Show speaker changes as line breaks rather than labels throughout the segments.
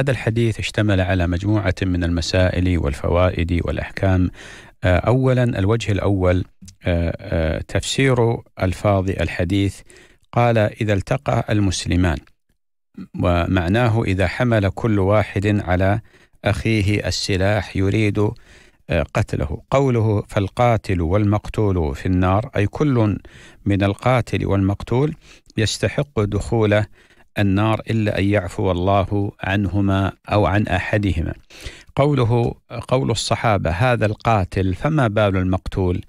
هذا الحديث اشتمل على مجموعة من المسائل والفوائد والأحكام آه، أولا الوجه الأول آه، آه، تفسير ألفاظ الحديث قال إذا التقى المسلمان ومعناه إذا حمل كل واحد على أخيه السلاح يريد قتله قوله فالقاتل والمقتول في النار أي كل من القاتل والمقتول يستحق دخوله النار إلا أن يعفو الله عنهما أو عن أحدهما قوله قول الصحابة هذا القاتل فما بال المقتول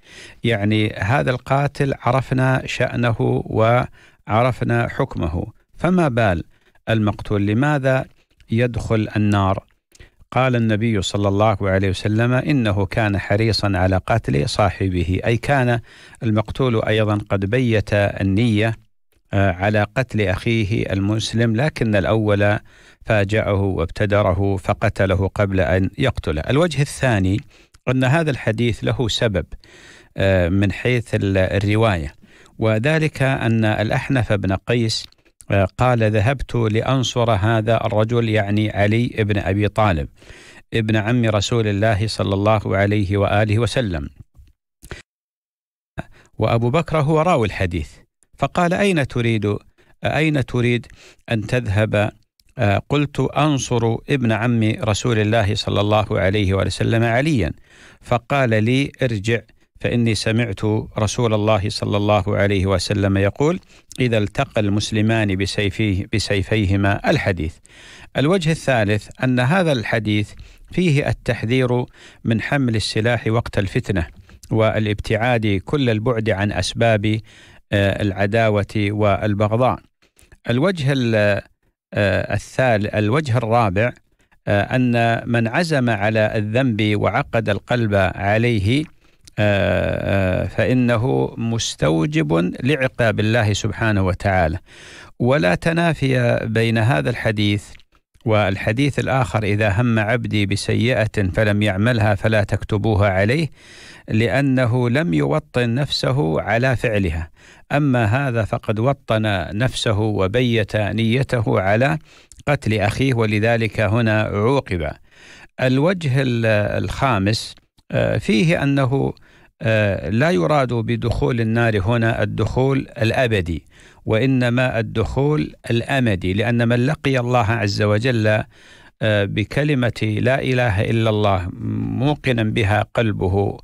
يعني هذا القاتل عرفنا شأنه وعرفنا حكمه فما بال المقتول لماذا يدخل النار قال النبي صلى الله عليه وسلم انه كان حريصا على قتل صاحبه اي كان المقتول ايضا قد بيت النيه آه، على قتل اخيه المسلم لكن الاول فاجعه وابتدره فقتله قبل ان يقتله. الوجه الثاني ان هذا الحديث له سبب آه، من حيث الروايه وذلك ان الاحنف بن قيس آه، قال ذهبت لانصر هذا الرجل يعني علي بن ابي طالب ابن عم رسول الله صلى الله عليه واله وسلم. وابو بكر هو راوي الحديث. فقال أين تريد أين تريد أن تذهب آه، قلت أنصر ابن عم رسول الله صلى الله عليه وسلم عليا فقال لي ارجع فإني سمعت رسول الله صلى الله عليه وسلم يقول إذا التقى المسلمان بسيفيه بسيفيهما الحديث الوجه الثالث أن هذا الحديث فيه التحذير من حمل السلاح وقت الفتنة والابتعاد كل البعد عن أسباب آه، العداوه والبغضاء. الوجه آه، الثالث الوجه الرابع آه، ان من عزم على الذنب وعقد القلب عليه فانه مستوجب لعقاب الله سبحانه وتعالى ولا تنافي بين هذا الحديث والحديث الاخر اذا هم عبدي بسيئه فلم يعملها فلا تكتبوها عليه لأنه لم يوطن نفسه على فعلها أما هذا فقد وطن نفسه وبيت نيته على قتل أخيه ولذلك هنا عوقب الوجه الخامس آه، فيه أنه آه، لا يراد بدخول النار هنا الدخول الابدي وانما الدخول الامدي لان من لقي الله عز وجل آه، بكلمه لا اله الا الله موقنا بها قلبه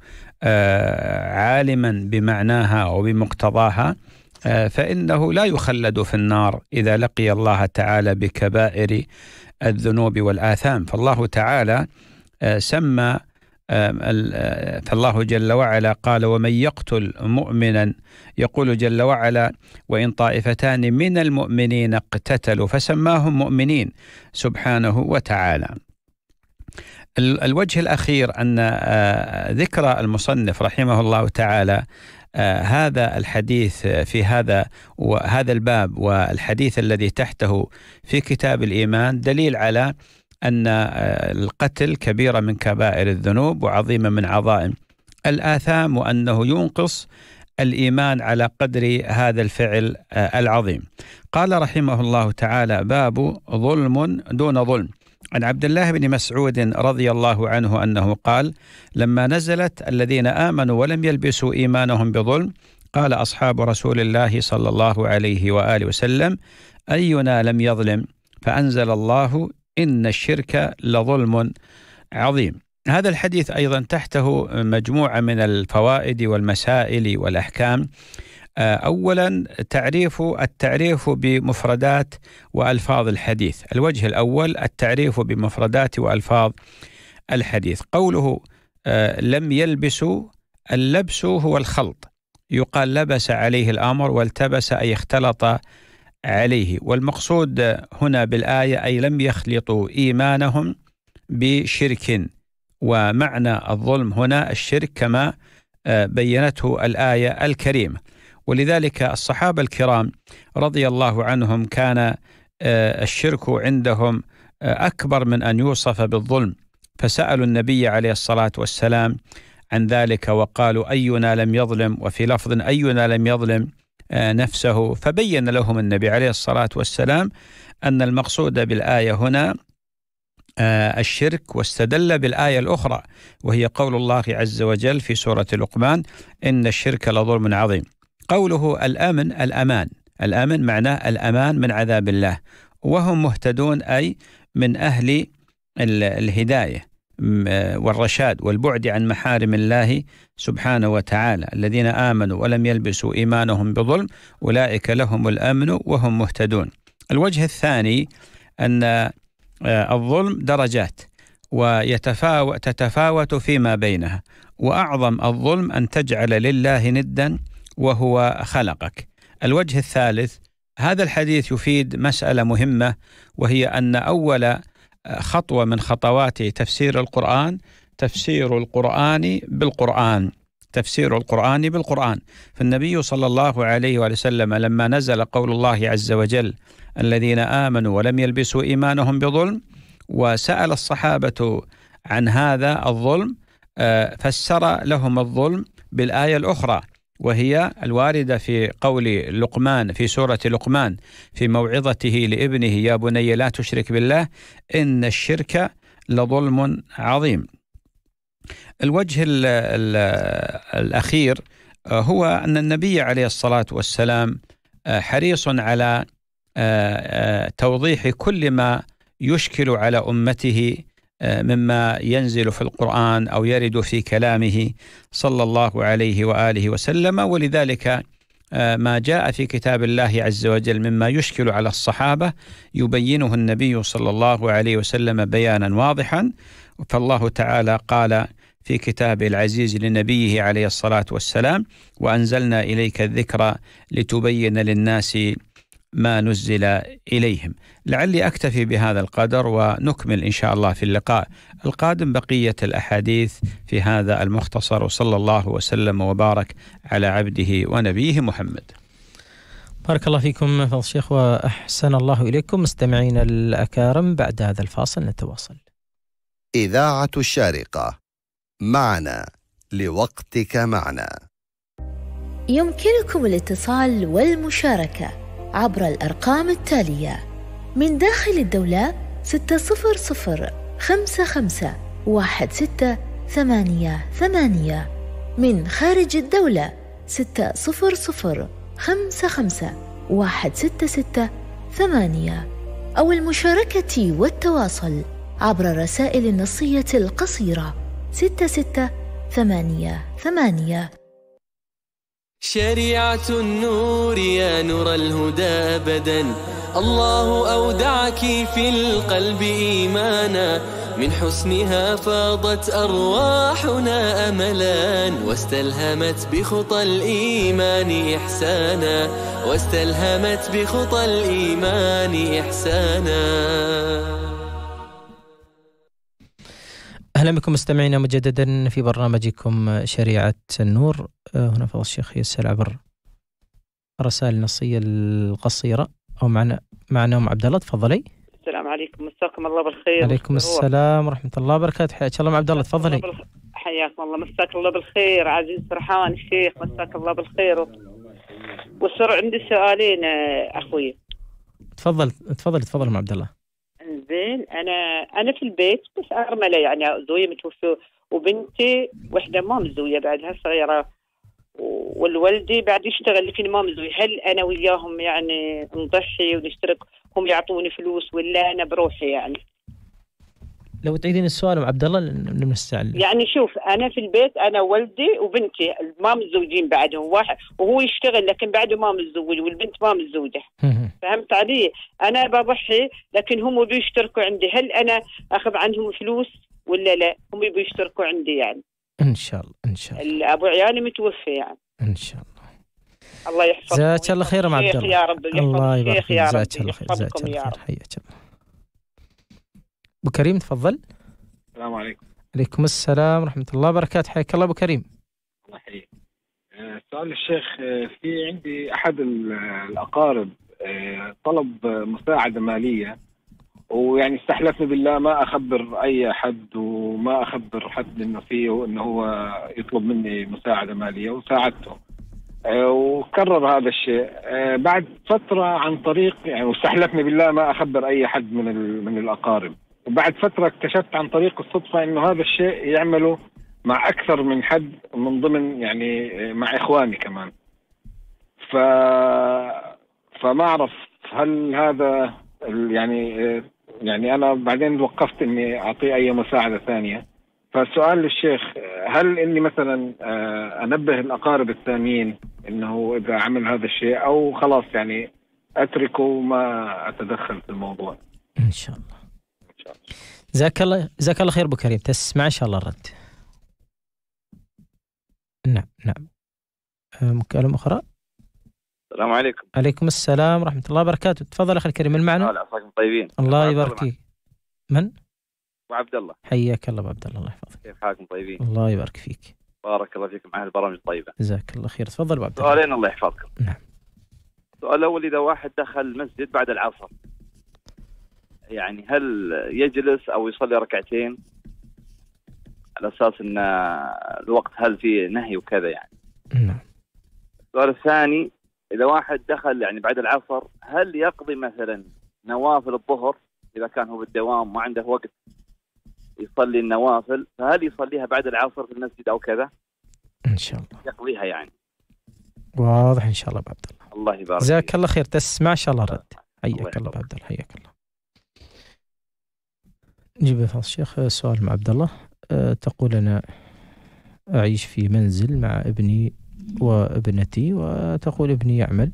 آه، عالما بمعناها وبمقتضاها آه، فإنه لا يخلد في النار إذا لقي الله تعالى بكبائر الذنوب والآثام فالله تعالى آه، سمى فالله جل وعلا قال ومن يقتل مؤمنا يقول جل وعلا وإن طائفتان من المؤمنين اقتتلوا فسماهم مؤمنين سبحانه وتعالى الوجه الأخير أن آه، ذكر المصنف رحمه الله تعالى آه، هذا الحديث في هذا وهذا الباب والحديث الذي تحته في كتاب الإيمان دليل على أن آه، القتل كبيرة من كبائر الذنوب وعظيمة من عظائم الآثام وأنه ينقص الإيمان على قدر هذا الفعل العظيم قال رحمه الله تعالى باب ظلم دون ظلم عن عبد الله بن مسعود رضي الله عنه انه قال: لما نزلت الذين امنوا ولم يلبسوا ايمانهم بظلم قال اصحاب رسول الله صلى الله عليه واله وسلم: اينا لم يظلم؟ فانزل الله ان الشرك لظلم عظيم. هذا الحديث ايضا تحته مجموعه من الفوائد والمسائل والاحكام آه، اولا تعريف التعريف بمفردات والفاظ الحديث الوجه الاول التعريف بمفردات والفاظ الحديث قوله آه، لم يلبسوا اللبس هو الخلط يقال لبس عليه الامر والتبس اي اختلط عليه والمقصود هنا بالايه اي لم يخلطوا ايمانهم بشرك ومعنى الظلم هنا الشرك كما آه، بينته الايه الكريمه ولذلك الصحابه الكرام رضي الله عنهم كان آه، الشرك عندهم آه، اكبر من ان يوصف بالظلم فسالوا النبي عليه الصلاه والسلام عن ذلك وقالوا اينا لم يظلم وفي لفظ اينا لم يظلم آه، نفسه فبين لهم النبي عليه الصلاه والسلام ان المقصود بالايه هنا الشرك واستدل بالايه الاخرى وهي قول الله عز وجل في سوره لقمان ان الشرك لظلم عظيم قوله الامن الامان الامن معناه الامان من عذاب الله وهم مهتدون اي من اهل الهدايه والرشاد والبعد عن محارم الله سبحانه وتعالى الذين امنوا ولم يلبسوا ايمانهم بظلم اولئك لهم الامن وهم مهتدون. الوجه الثاني ان آه، الظلم درجات وتتفاوت تتفاوت فيما بينها واعظم الظلم ان تجعل لله ندا وهو خلقك. الوجه الثالث هذا الحديث يفيد مسألة مهمة وهي أن أول خطوة من خطوات تفسير القرآن تفسير القرآن بالقرآن تفسير القرآن بالقرآن فالنبي صلى الله عليه وسلم لما نزل قول الله عز وجل الذين آمنوا ولم يلبسوا إيمانهم بظلم وسأل الصحابة عن هذا الظلم آه، فسر لهم الظلم بالآية الأخرى وهي الوارده في قول لقمان في سوره لقمان في موعظته لابنه يا بني لا تشرك بالله ان الشرك لظلم عظيم. الوجه الـ الـ الاخير آه، هو ان النبي عليه الصلاه والسلام آه، حريص على آه، توضيح كل ما يشكل على امته مما ينزل في القرآن أو يرد في كلامه صلى الله عليه وآله وسلم ولذلك آه، ما جاء في كتاب الله عز وجل مما يشكل على الصحابة يبينه النبي صلى الله عليه وسلم بيانا واضحا فالله تعالى قال في كتاب العزيز لنبيه عليه الصلاة والسلام وأنزلنا إليك الذكر لتبين للناس ما نزل اليهم لعلي اكتفي بهذا القدر ونكمل ان شاء الله في اللقاء القادم بقيه الاحاديث في هذا المختصر وصلى الله وسلم وبارك على عبده ونبيه محمد
بارك الله فيكم فضل الشيخ واحسن الله اليكم مستمعين الاكارم بعد هذا الفاصل نتواصل
اذاعه الشارقه معنا لوقتك معنا
يمكنكم الاتصال والمشاركه
عبر الأرقام التالية من داخل الدولة 600551688 من خارج الدولة 600551668 أو المشاركة والتواصل عبر الرسائل النصية القصيرة 6688
شريعة النور يا نور الهدى أبدا الله أودعك في القلب إيمانا من حسنها فاضت أرواحنا أملا واستلهمت بخطى الإيمان إحسانا واستلهمت بخطى الإيمان إحسانا
اهلا بكم مستمعينا مجددا في برنامجكم شريعه النور آه، هنا فضل الشيخ يسال عبر الرسائل النصيه القصيره او معنا معنا ام عبد الله تفضلي
السلام عليكم مساكم الله بالخير عليكم السلام
ورحمه الله وبركاته حياك الله ام عبد الله تفضلي
حياكم الله مساك الله بالخير عزيز فرحان الشيخ مساك الله بالخير وصار عندي سؤالين آه، اخوي
تفضل تفضل تفضل ام عبد الله
زين انا انا في البيت بس ارمله يعني زويه متوفى وبنتي وحده ما مزويه بعدها صغيره والوالدي بعد يشتغل لكن ما مزوي هل انا وياهم يعني نضحي ونشترك هم يعطوني فلوس ولا انا بروحي يعني
لو تعيدين السؤال ام عبد الله نستعلم
يعني شوف انا في البيت انا ولدي وبنتي ما متزوجين بعدهم واحد وهو يشتغل لكن بعده ما متزوج والبنت ما متزوجه فهمت علي؟ انا بضحي لكن هم بيشتركوا عندي هل انا اخذ عنهم فلوس ولا لا؟ هم بيشتركوا عندي يعني
ان شاء الله ان شاء
الله ابو عيالي متوفي يعني ان شاء الله الله يحفظك
جزاك الله خير ام عبد الله يا رب الله يبارك فيك جزاك الله خير جزاك الله خير حياك الله ابو كريم تفضل السلام عليكم عليكم السلام ورحمه الله وبركاته حياك الله ابو كريم
الله يحييك آه، سؤال الشيخ آه، في عندي احد الاقارب آه، طلب مساعده ماليه ويعني استحلفني بالله ما اخبر اي حد وما اخبر حد انه فيه انه هو يطلب مني مساعده ماليه وساعدته وكرر هذا الشيء بعد فتره عن طريق يعني واستحلفني بالله ما اخبر اي حد من من الاقارب وبعد فتره اكتشفت عن طريق الصدفه انه هذا الشيء يعمله مع اكثر من حد من ضمن يعني مع اخواني كمان ف فما اعرف هل هذا يعني يعني انا بعدين وقفت اني اعطيه اي مساعده ثانيه فالسؤال للشيخ هل اني مثلا آه، انبه الاقارب الثانيين انه اذا عمل هذا الشيء او خلاص يعني اتركه وما اتدخل في الموضوع
ان شاء الله جزاك الله جزاك الله خير ابو كريم تسمع ان شاء الله الرد نعم نعم مكالمة أخرى السلام عليكم عليكم السلام ورحمة الله وبركاته تفضل أخي الكريم من معنا؟ عساكم طيبين الله يبارك فيك من؟
أبو عبد الله
حياك الله أبو عبد الله الله يحفظك
كيف حالكم طيبين؟ الله يبارك فيك بارك الله فيكم أهل البرامج الطيبة
جزاك الله خير تفضل أبو عبد
الله سؤالين الله يحفظكم نعم السؤال الأول إذا واحد دخل المسجد بعد العصر يعني هل يجلس او يصلي ركعتين على اساس ان الوقت هل فيه نهي وكذا يعني نعم السؤال الثاني اذا واحد دخل يعني بعد العصر هل يقضي مثلا نوافل الظهر اذا كان هو بالدوام ما عنده وقت يصلي النوافل فهل يصليها بعد العصر في المسجد او كذا؟ ان شاء الله يقضيها يعني
واضح ان شاء الله ابو عبد الله الله يبارك جزاك الله خير تسمع ان شاء الله رد حياك الله ابو عبد الله حياك الله نجيب فضل الشيخ سؤال مع عبد الله أه تقول أنا أعيش في منزل مع ابني وابنتي وتقول ابني يعمل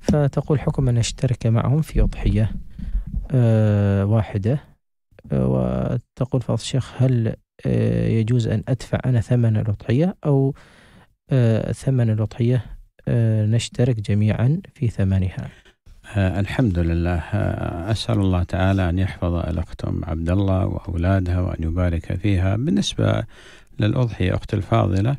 فتقول حكم أن أشترك معهم في أضحية أه واحدة أه وتقول فضل الشيخ هل أه، يجوز أن أدفع أنا ثمن الأضحية أو أه، ثمن الأضحية أه، نشترك جميعا في ثمنها
آه، الحمد لله آه، أسأل الله تعالى أن يحفظ الأختم عبد الله وأولادها وأن يبارك فيها بالنسبة للأضحية أخت الفاضلة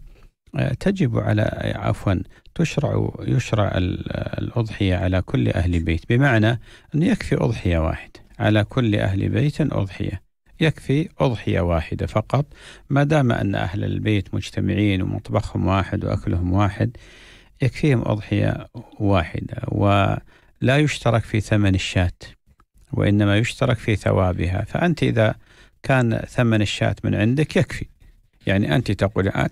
آه، تجب على عفوا تشرع يشرع الأضحية على كل أهل بيت بمعنى أن يكفي أضحية واحدة على كل أهل بيت أضحية يكفي أضحية واحدة فقط ما دام أن أهل البيت مجتمعين ومطبخهم واحد وأكلهم واحد يكفيهم أضحية واحدة و لا يشترك في ثمن الشاة وإنما يشترك في ثوابها فأنت إذا كان ثمن الشاة من عندك يكفي يعني أنت تقول آه،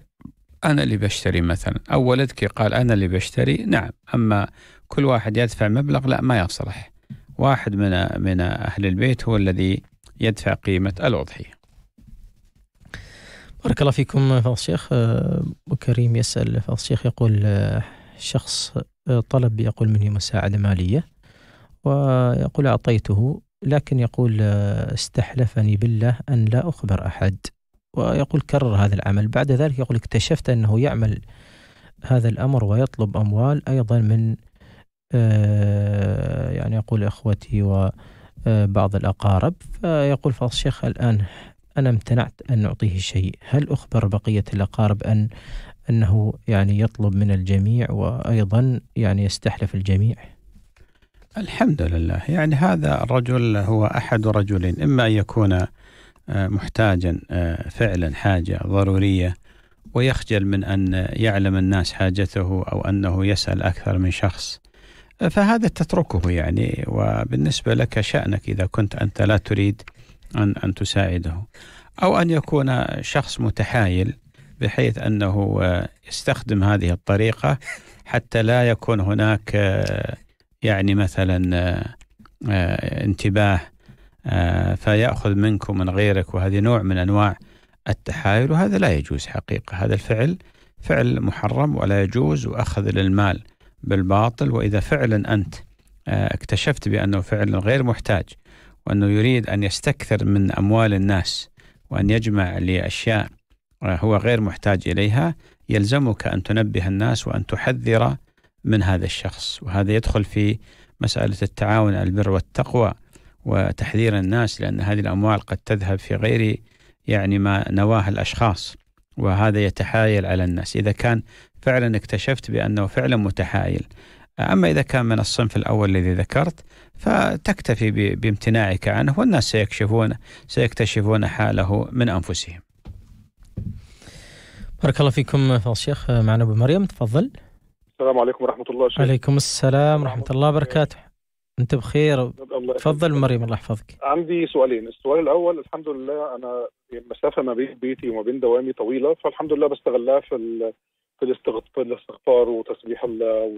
أنا اللي بشتري مثلا أو ولدك قال أنا اللي بشتري نعم أما كل واحد يدفع مبلغ لا ما يصلح واحد من من أهل البيت هو الذي يدفع قيمة الأضحية
بارك الله فيكم فضل الشيخ أبو كريم يسأل فضل الشيخ يقول شخص آه، طلب يقول مني مساعدة مالية ويقول أعطيته لكن يقول آه، استحلفني بالله أن لا أخبر أحد ويقول كرر هذا العمل بعد ذلك يقول اكتشفت أنه يعمل هذا الأمر ويطلب أموال أيضا من آه، يعني يقول إخوتي وبعض الأقارب فيقول فاضل الشيخ الآن أنا امتنعت أن أعطيه شيء هل أخبر بقية الأقارب أن أنه يعني يطلب من الجميع وأيضا يعني يستحلف الجميع
الحمد لله يعني هذا الرجل هو أحد رجلين إما أن يكون آه، محتاجا آه، فعلا حاجة ضرورية ويخجل من أن يعلم الناس حاجته أو أنه يسأل أكثر من شخص فهذا تتركه يعني وبالنسبة لك شأنك إذا كنت أنت لا تريد أن, أن تساعده أو أن يكون شخص متحايل بحيث انه آه، يستخدم هذه الطريقه حتى لا يكون هناك آه، يعني مثلا آه، انتباه فياخذ منك ومن غيرك وهذه نوع من انواع التحايل وهذا لا يجوز حقيقه هذا الفعل فعل محرم ولا يجوز واخذ للمال بالباطل واذا فعلا انت اكتشفت بانه فعلا غير محتاج وانه يريد ان يستكثر من اموال الناس وان يجمع لاشياء هو غير محتاج إليها يلزمك أن تنبه الناس وأن تحذر من هذا الشخص وهذا يدخل في مسألة التعاون البر والتقوى وتحذير الناس لأن هذه الأموال قد تذهب في غير يعني ما نواه الأشخاص وهذا يتحايل على الناس إذا كان فعلا اكتشفت بأنه فعلا متحايل أما إذا كان من الصنف الأول الذي ذكرت فتكتفي بامتناعك عنه والناس سيكشفون سيكتشفون حاله من أنفسهم
بارك الله فيكم فضل الشيخ معنا ابو مريم تفضل
السلام عليكم ورحمه الله
شيخ. عليكم السلام ورحمه الله وبركاته انت بخير تفضل مريم الله يحفظك
عندي سؤالين السؤال الاول الحمد لله انا المسافه ما بين بيتي وما بين دوامي طويله فالحمد لله بستغلها في في الاستغفار وتسبيح الله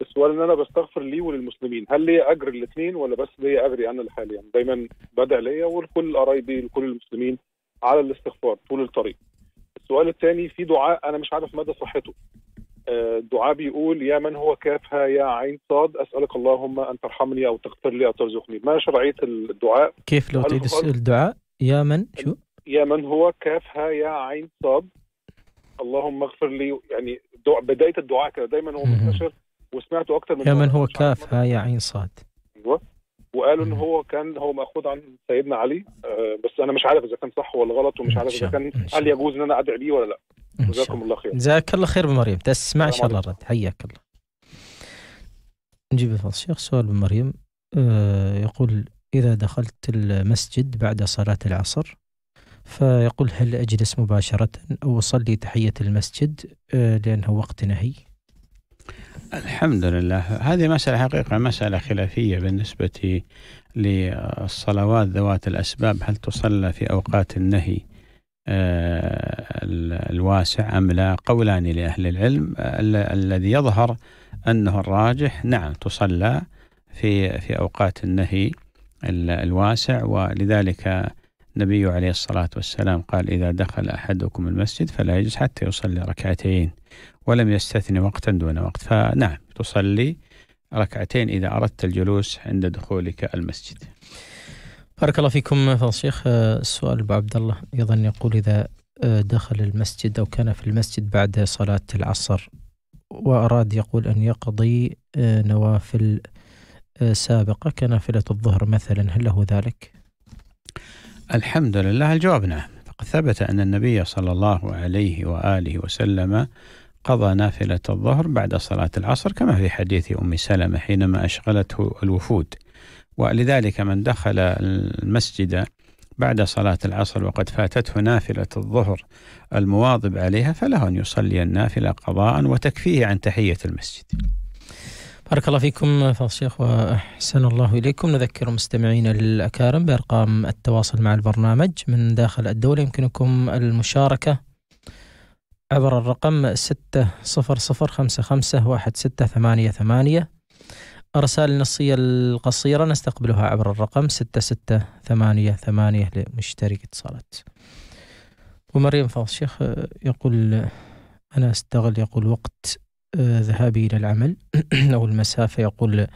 السؤال ان انا بستغفر لي وللمسلمين هل لي اجر الاثنين ولا بس لي اجري انا لحالي يعني دايما بدع ليا ولكل قرايبي لكل المسلمين على الاستغفار طول الطريق السؤال الثاني في دعاء انا مش عارف مدى صحته آه، الدعاء بيقول يا من هو كافها يا عين صاد اسالك اللهم ان ترحمني او تغفر لي او ترزقني ما شرعيه الدعاء
كيف لو تعيد الدعاء يا من شو
يا من هو كافها يا عين صاد اللهم اغفر لي يعني دع... بدايه الدعاء كده دايما هو منتشر وسمعته اكثر من يا من
هو كافها يا عين صاد
ايوه وقالوا ان هو كان هو ماخوذ عن سيدنا علي آه، بس انا مش عارف اذا كان صح ولا غلط ومش عارف اذا كان هل يجوز ان انا ادعي بيه ولا لا جزاكم الله خير
جزاك الله خير بمريم تسمع ان شاء الله الرد حياك الله نجيب الفضل الشيخ سؤال بمريم مريم آه، يقول إذا دخلت المسجد بعد صلاة العصر فيقول هل أجلس مباشرة أو أصلي تحية المسجد آه، لأنه وقت نهي
الحمد لله هذه مسألة حقيقة مسألة خلافية بالنسبة للصلوات ذوات الأسباب هل تصلى في أوقات النهي آه، الواسع أم لا قولان لأهل العلم الذي يظهر أنه الراجح نعم تصلى في في أوقات النهي الواسع ولذلك النبي عليه الصلاة والسلام قال إذا دخل أحدكم المسجد فلا يجلس حتى يصلي ركعتين ولم يستثني وقتا دون وقت فنعم تصلي ركعتين إذا أردت الجلوس عند دخولك المسجد
بارك الله فيكم فضل الشيخ السؤال أبو عبد الله أيضا يقول إذا دخل المسجد أو كان في المسجد بعد صلاة العصر وأراد يقول أن يقضي نوافل سابقة كنافلة الظهر مثلا هل له ذلك؟
الحمد لله الجواب نعم فقد ثبت أن النبي صلى الله عليه وآله وسلم قضى نافلة الظهر بعد صلاة العصر كما في حديث أم سلمة حينما أشغلته الوفود ولذلك من دخل المسجد بعد صلاة العصر وقد فاتته نافلة الظهر المواظب عليها فله أن يصلي النافلة قضاء وتكفيه عن تحية المسجد
بارك الله فيكم فضل الشيخ واحسن الله اليكم نذكر مستمعينا الاكارم بارقام التواصل مع البرنامج من داخل الدوله يمكنكم المشاركه عبر الرقم ستة صفر صفر خمسة خمسة واحد ستة ثمانية ثمانية الرسائل النصية القصيرة نستقبلها عبر الرقم ستة ستة ثمانية ثمانية لمشترك اتصالات ومريم فاضل الشيخ يقول أنا أستغل يقول وقت ذهابي إلى العمل أو المسافة يقول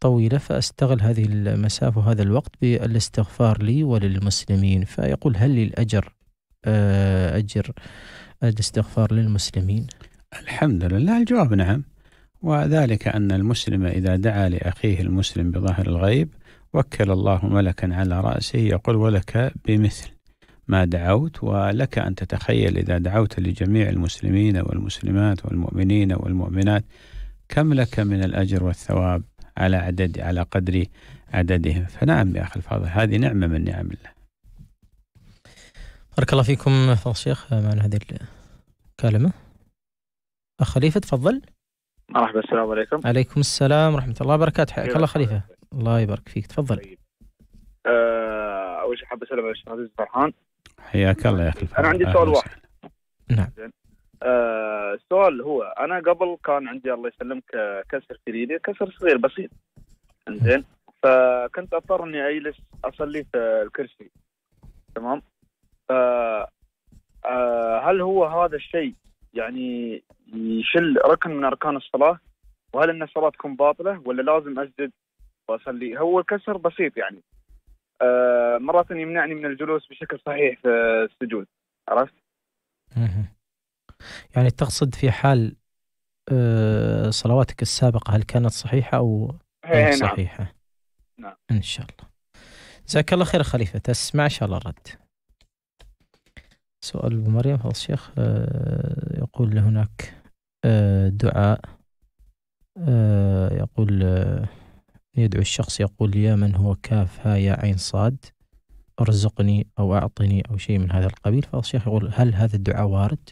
طويلة فأستغل هذه المسافة وهذا الوقت بالاستغفار لي وللمسلمين فيقول هل لي الأجر آه، أجر الاستغفار للمسلمين
الحمد لله الجواب نعم وذلك أن المسلم إذا دعا لأخيه المسلم بظاهر الغيب وكل الله ملكا على رأسه يقول ولك بمثل ما دعوت ولك أن تتخيل إذا دعوت لجميع المسلمين والمسلمات والمؤمنين والمؤمنات كم لك من الأجر والثواب على عدد على قدر عددهم فنعم يا أخي الفاضل هذه نعمة من نعم الله
بارك الله فيكم فضل الشيخ معنا هذه الكلمة أخ خليفة تفضل
مرحبا السلام عليكم عليكم
السلام ورحمة الله وبركاته حياك الله أيوة، خليفة الله يبارك فيك تفضل طيب.
آه، أول شيء حاب أسلم على الشيخ عزيز فرحان
حياك الله يا اخي
انا عندي سؤال واحد
نعم آه السؤال هو انا قبل كان عندي الله يسلمك كسر في ريدي كسر صغير بسيط انزين فكنت اضطر اني اجلس اصلي في الكرسي تمام ف آه هل هو هذا الشيء يعني يشل ركن من اركان الصلاه وهل ان الصلاه تكون باطله ولا لازم اسجد واصلي هو كسر بسيط يعني آه، مرات يمنعني من الجلوس بشكل صحيح في السجود عرفت؟
يعني تقصد في حال آه، صلواتك السابقة هل كانت صحيحة أو إيه، إيه، غير نعم. صحيحة؟ نعم. إن شاء الله جزاك الله خير خليفة تسمع إن شاء الله الرد سؤال أبو مريم فضل الشيخ آه، يقول هناك دعاء يقول يدعو الشخص يقول يا من هو كاف ها يا عين صاد ارزقني أو أعطني أو شيء من هذا القبيل فالشيخ يقول هل هذا الدعاء وارد؟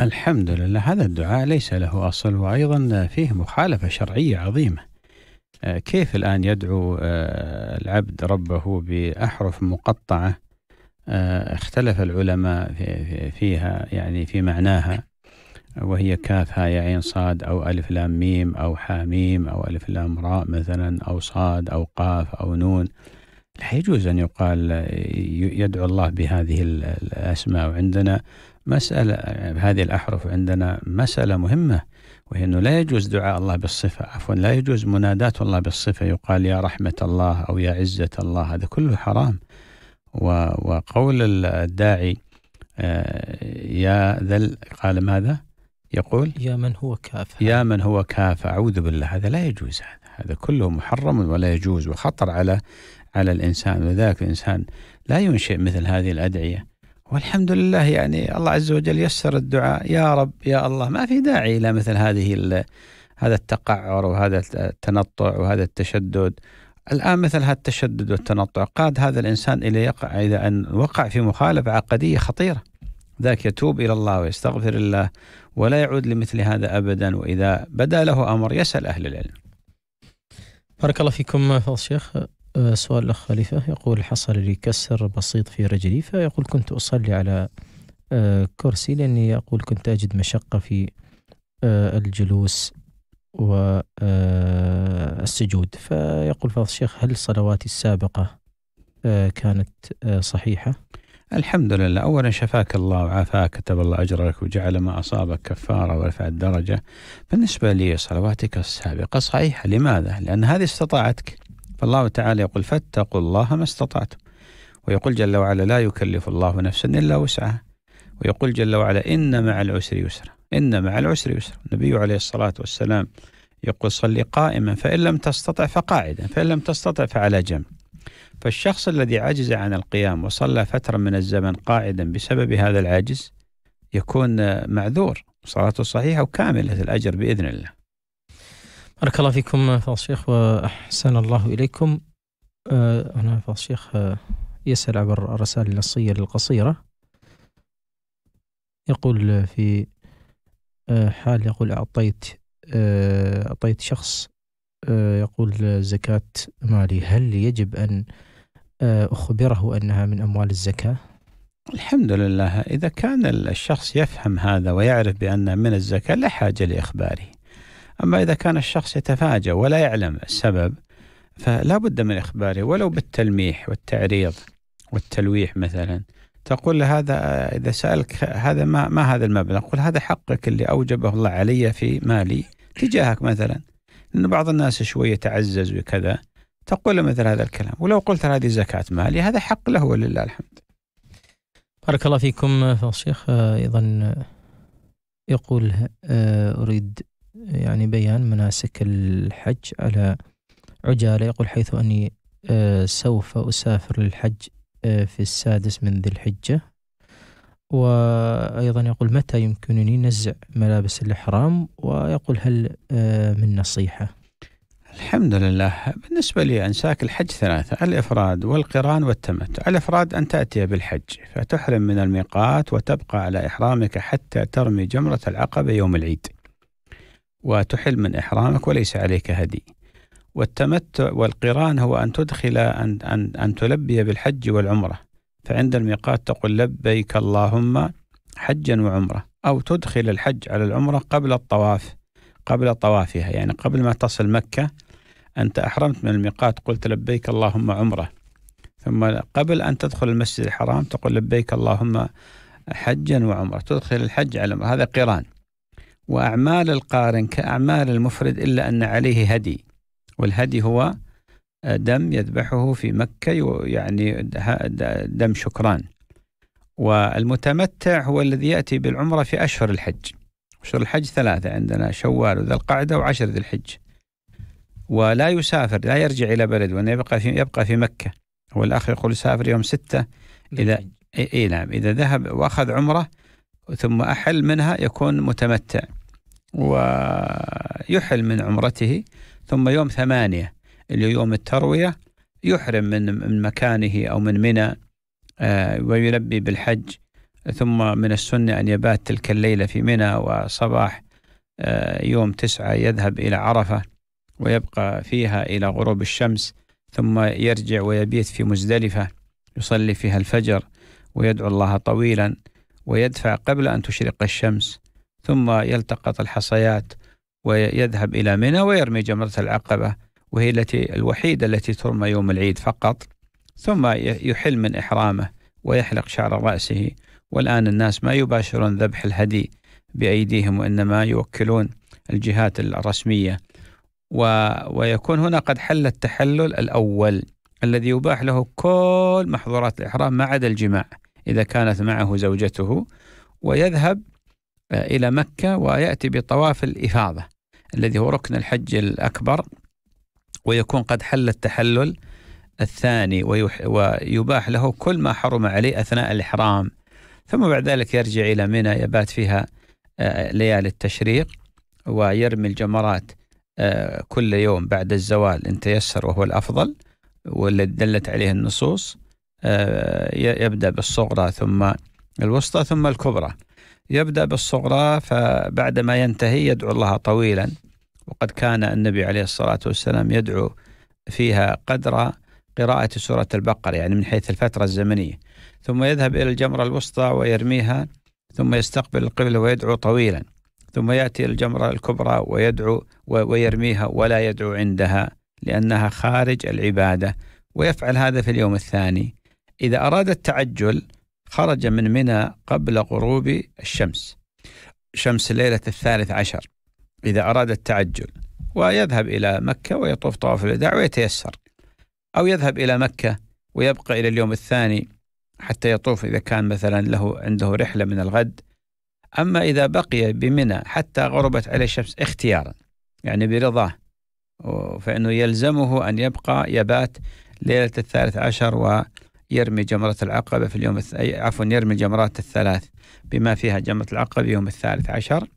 الحمد
لله هذا الدعاء ليس له أصل وأيضا فيه مخالفة شرعية عظيمة آه، كيف الآن يدعو آه، العبد ربه بأحرف مقطعة آه، اختلف العلماء فيها يعني في معناها وهي كاف يا عين صاد أو ألف لام ميم أو حاميم أو ألف لام راء مثلا أو صاد أو قاف أو نون لا يجوز أن يقال يدعو الله بهذه الأسماء وعندنا مسألة هذه الأحرف عندنا مسألة مهمة وهي أنه لا يجوز دعاء الله بالصفة عفوا لا يجوز مناداة الله بالصفة يقال يا رحمة الله أو يا عزة الله هذا كله حرام وقول الداعي آه، يا ذل قال ماذا يقول يا من هو كاف يا من هو كاف أعوذ بالله هذا لا يجوز هذا هذا كله محرم ولا يجوز وخطر على على الإنسان وذاك الإنسان لا ينشئ مثل هذه الأدعية والحمد لله يعني الله عز وجل يسر الدعاء يا رب يا الله ما في داعي إلى مثل هذه هذا التقعر وهذا التنطع وهذا التشدد الآن مثل هذا التشدد والتنطع قاد هذا الإنسان إلى يقع إلى أن وقع في مخالفة عقدية خطيرة ذاك يتوب إلى الله ويستغفر الله ولا يعود لمثل هذا أبدا وإذا بدا له أمر يسأل أهل العلم
بارك الله فيكم فضل الشيخ آه، سؤال الأخ خليفة يقول حصل لي كسر بسيط في رجلي فيقول كنت أصلي على آه، كرسي لأني يقول كنت أجد مشقة في آه، الجلوس والسجود فيقول فضل الشيخ هل صلواتي السابقة كانت صحيحة؟
الحمد لله أولا شفاك الله وعافاك كتب الله أجرك وجعل ما أصابك كفارة ورفع الدرجة بالنسبة لصلواتك السابقة صحيحة لماذا؟ لأن هذه استطاعتك فالله تعالى يقول فاتقوا الله ما استطعتم ويقول جل وعلا لا يكلف الله نفسا إلا وسعها ويقول جل وعلا إن مع العسر يسرا إن مع العسر يسرا النبي عليه الصلاة والسلام يقول صلي قائما فإن لم تستطع فقاعدا فإن لم تستطع فعلى جنب فالشخص الذي عجز عن القيام وصلى فترة من الزمن قاعدا بسبب هذا العجز يكون معذور صلاته صحيحة وكاملة الأجر بإذن الله
بارك الله فيكم فاضل الشيخ وأحسن الله إليكم آه، هنا فاضل الشيخ آه، يسأل عبر الرسائل النصية القصيرة يقول في آه، حال يقول أعطيت أعطيت شخص يقول زكاة مالي هل يجب أن آه، أخبره أنها من أموال الزكاة؟
الحمد لله إذا كان الشخص يفهم هذا ويعرف بأنها من الزكاة لا حاجة لإخباره أما إذا كان الشخص يتفاجأ ولا يعلم السبب فلا بد من إخباره ولو بالتلميح والتعريض والتلويح مثلا تقول هذا إذا سألك هذا ما, ما هذا المبلغ قل هذا حقك اللي أوجبه الله علي في مالي تجاهك مثلا لأن بعض الناس شوية تعزز وكذا تقول مثل هذا الكلام ولو قلت هذه زكاة مالي هذا حق له ولله الحمد
بارك الله فيكم فالشيخ أيضا يقول آه، أريد يعني بيان مناسك الحج على عجالة يقول حيث أني آه، سوف أسافر للحج آه، في السادس من ذي الحجة وأيضا يقول متى يمكنني نزع ملابس الإحرام ويقول هل من نصيحة
الحمد لله بالنسبة لي أنساك الحج ثلاثة الإفراد والقران والتمتع الإفراد أن تأتي بالحج فتحرم من الميقات وتبقى على إحرامك حتى ترمي جمرة العقبة يوم العيد وتحل من إحرامك وليس عليك هدي والتمتع والقران هو أن تدخل أن, أن, أن تلبي بالحج والعمرة فعند الميقات تقول لبيك اللهم حجا وعمرة أو تدخل الحج على العمرة قبل الطواف قبل طوافها يعني قبل ما تصل مكة أنت أحرمت من الميقات قلت لبيك اللهم عمرة ثم قبل أن تدخل المسجد الحرام تقول لبيك اللهم حجا وعمرة تدخل الحج على هذا قران وأعمال القارن كأعمال المفرد إلا أن عليه هدي والهدي هو آه، دم يذبحه في مكة يعني دم شكران والمتمتع هو الذي يأتي بالعمرة في أشهر الحج أشهر الحج ثلاثة عندنا شوال وذا القعدة وعشر ذي الحج ولا يسافر لا يرجع إلى بلد وأن يبقى في يبقى في مكة والأخ يقول سافر يوم ستة إذا إي نعم إذا ذهب وأخذ عمرة ثم أحل منها يكون متمتع ويحل من عمرته ثم يوم ثمانية اللي يوم التروية يحرم من من مكانه أو من منى آه، ويلبي بالحج ثم من السنة أن يبات تلك الليلة في منى وصباح آه، يوم تسعة يذهب إلى عرفة ويبقى فيها إلى غروب الشمس ثم يرجع ويبيت في مزدلفة يصلي فيها الفجر ويدعو الله طويلا ويدفع قبل أن تشرق الشمس ثم يلتقط الحصيات ويذهب إلى منى ويرمي جمرة العقبة وهي التي الوحيدة التي ترمى يوم العيد فقط ثم يحل من إحرامه ويحلق شعر رأسه والآن الناس ما يباشرون ذبح الهدي بأيديهم وإنما يوكلون الجهات الرسمية و ويكون هنا قد حل التحلل الأول الذي يباح له كل محظورات الإحرام ما عدا الجماع إذا كانت معه زوجته ويذهب آه، إلى مكة ويأتي بطواف الإفاضة الذي هو ركن الحج الأكبر ويكون قد حل التحلل الثاني ويباح له كل ما حرم عليه أثناء الإحرام ثم بعد ذلك يرجع إلى منى يبات فيها آه، ليالي التشريق ويرمي الجمرات آه، كل يوم بعد الزوال إن تيسر وهو الأفضل والذي دلت عليه النصوص آه، يبدأ بالصغرى ثم الوسطى ثم الكبرى يبدأ بالصغرى فبعدما ينتهي يدعو الله طويلا وقد كان النبي عليه الصلاة والسلام يدعو فيها قدر قراءة سورة البقرة يعني من حيث الفترة الزمنية ثم يذهب إلى الجمرة الوسطى ويرميها ثم يستقبل القبلة ويدعو طويلا ثم يأتي الجمرة الكبرى ويدعو ويرميها ولا يدعو عندها لأنها خارج العبادة ويفعل هذا في اليوم الثاني إذا أراد التعجل خرج من منى قبل غروب الشمس شمس ليلة الثالث عشر إذا أراد التعجل ويذهب إلى مكة ويطوف طواف الوداع ويتيسر أو يذهب إلى مكة ويبقى إلى اليوم الثاني حتى يطوف إذا كان مثلا له عنده رحلة من الغد أما إذا بقي بمنى حتى غربت عليه الشمس اختيارا يعني برضاه فإنه يلزمه أن يبقى يبات ليلة الثالث عشر ويرمي جمرة العقبة في اليوم الث... عفوا يرمي الجمرات الثلاث بما فيها جمرة العقبة يوم الثالث عشر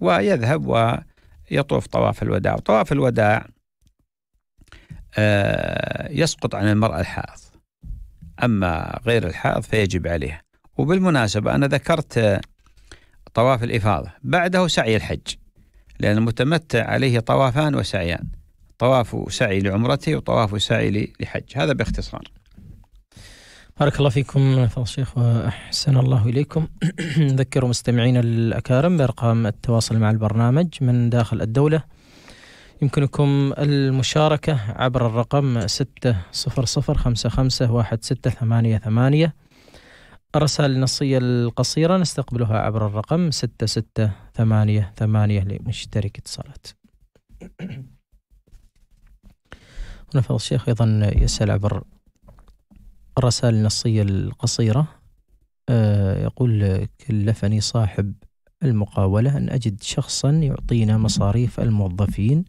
ويذهب ويطوف طواف الوداع طواف الوداع آه، يسقط عن المرأة الحائض أما غير الحائض فيجب عليها وبالمناسبة أنا ذكرت طواف الإفاضة بعده سعي الحج لأن المتمتع عليه طوافان وسعيان طواف سعي لعمرته وطواف سعي لحج هذا باختصار
بارك الله فيكم فضل الشيخ وأحسن الله إليكم نذكر مستمعينا الأكارم بأرقام التواصل مع البرنامج من داخل الدولة يمكنكم المشاركة عبر الرقم ستة صفر صفر خمسة خمسة واحد ستة ثمانية ثمانية الرسائل النصية القصيرة نستقبلها عبر الرقم 6688 لمشترك اتصالات هنا فضل الشيخ أيضا يسأل عبر الرسائل النصية القصيرة آه يقول كلفني صاحب المقاولة أن أجد شخصا يعطينا مصاريف الموظفين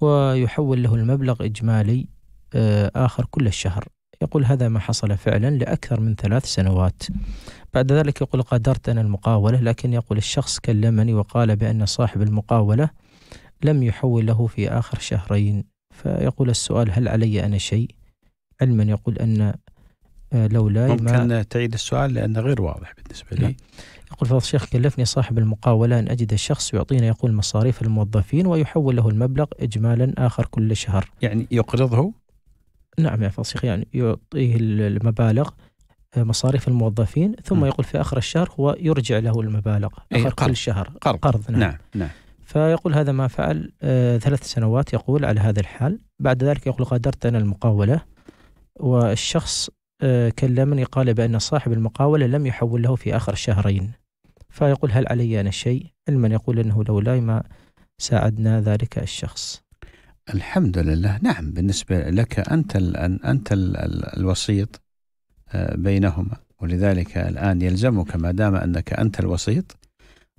ويحول له المبلغ إجمالي آه، آخر كل الشهر يقول هذا ما حصل فعلا لأكثر من ثلاث سنوات بعد ذلك يقول غادرت أنا المقاولة لكن يقول الشخص كلمني وقال بأن صاحب المقاولة لم يحول له في آخر شهرين فيقول السؤال هل علي أنا شيء علما يقول أن آه، لولا ممكن ما
تعيد السؤال لأنه غير واضح بالنسبة لي نعم.
يقول فضل الشيخ كلفني صاحب المقاولة أن أجد شخص يعطينا يقول مصاريف الموظفين ويحول له المبلغ إجمالا آخر كل شهر
يعني يقرضه
نعم يا فصيخ يعني يعطيه المبالغ آه، مصاريف الموظفين ثم م. يقول في اخر الشهر هو يرجع له المبالغ إيه، اخر قرض. كل شهر قرض, قرض نعم. نعم نعم فيقول هذا ما فعل آه ثلاث سنوات يقول على هذا الحال بعد ذلك يقول غادرت انا المقاوله والشخص آه كلمني قال بان صاحب المقاوله لم يحول له في اخر شهرين فيقول هل علي انا شيء؟ علما يقول انه لولاي ما ساعدنا ذلك الشخص. الحمد لله
نعم بالنسبة لك أنت أنت الوسيط آه، بينهما ولذلك الآن يلزمك ما دام أنك أنت الوسيط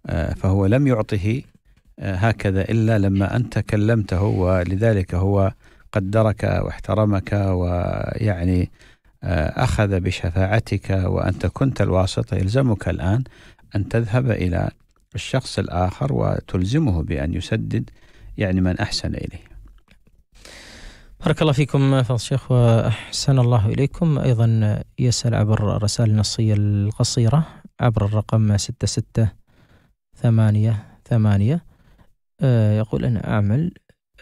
آه، فهو لم يعطه آه، هكذا إلا لما أنت كلمته ولذلك هو قدرك واحترمك ويعني أخذ بشفاعتك وأنت كنت الواسطة يلزمك الآن أن تذهب إلى الشخص الآخر وتلزمه بأن يسدد يعني من أحسن إليه
بارك الله فيكم فضل الشيخ وأحسن الله إليكم أيضا يسأل عبر الرسائل النصية القصيرة عبر الرقم ستة ستة ثمانية ثمانية آه، يقول أنا أعمل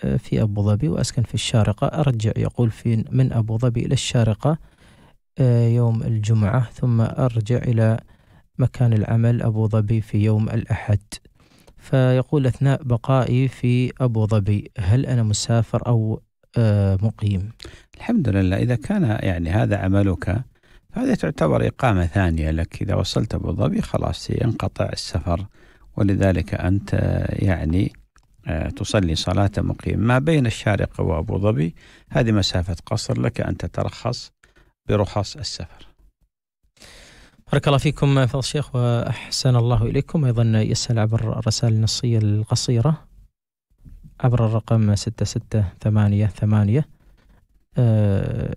آه، في أبو ظبي وأسكن في الشارقة أرجع يقول في من أبو ظبي إلى الشارقة آه، يوم الجمعة ثم أرجع إلى مكان العمل أبو ظبي في يوم الأحد فيقول أثناء بقائي في أبو ظبي هل أنا مسافر أو آه، مقيم
الحمد لله إذا كان يعني هذا عملك فهذه تعتبر إقامة ثانية لك إذا وصلت أبو ظبي خلاص ينقطع السفر ولذلك أنت يعني آه، تصلي صلاة مقيم ما بين الشارقة وأبو ظبي هذه مسافة قصر لك أن تترخص برخص السفر
بارك الله فيكم فضل الشيخ وأحسن الله إليكم أيضا يسأل عبر الرسائل النصية القصيرة عبر الرقم ستة ستة ثمانية ثمانية آه،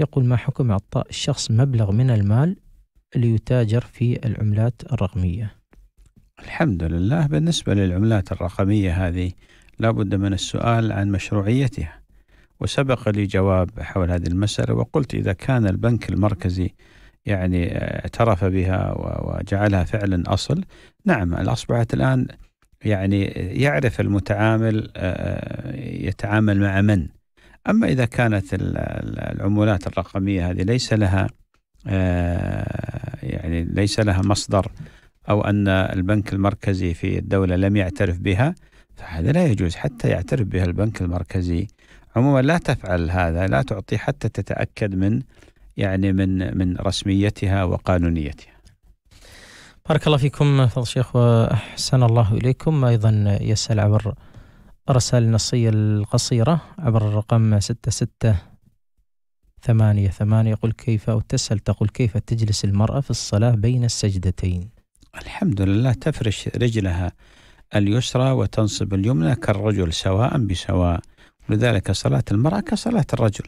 يقول ما حكم إعطاء الشخص مبلغ من المال ليتاجر في العملات الرقمية الحمد
لله بالنسبة للعملات الرقمية هذه لابد من السؤال عن مشروعيتها وسبق لي جواب حول هذه المسألة وقلت إذا كان البنك المركزي يعني اعترف بها وجعلها فعلا أصل نعم أصبحت الآن يعني يعرف المتعامل آه، يتعامل مع من أما إذا كانت العمولات الرقمية هذه ليس لها آه، يعني ليس لها مصدر أو أن البنك المركزي في الدولة لم يعترف بها فهذا لا يجوز حتى يعترف بها البنك المركزي عموما لا تفعل هذا لا تعطي حتى تتأكد من يعني من من رسميتها وقانونيتها
بارك الله فيكم فضل الشيخ وأحسن الله إليكم أيضا يسأل عبر رسالة نصية القصيرة عبر الرقم ستة ستة ثمانية ثمانية يقول كيف أو تسأل تقول كيف تجلس المرأة في الصلاة بين السجدتين
الحمد لله تفرش رجلها اليسرى وتنصب اليمنى كالرجل سواء بسواء لذلك صلاة المرأة كصلاة الرجل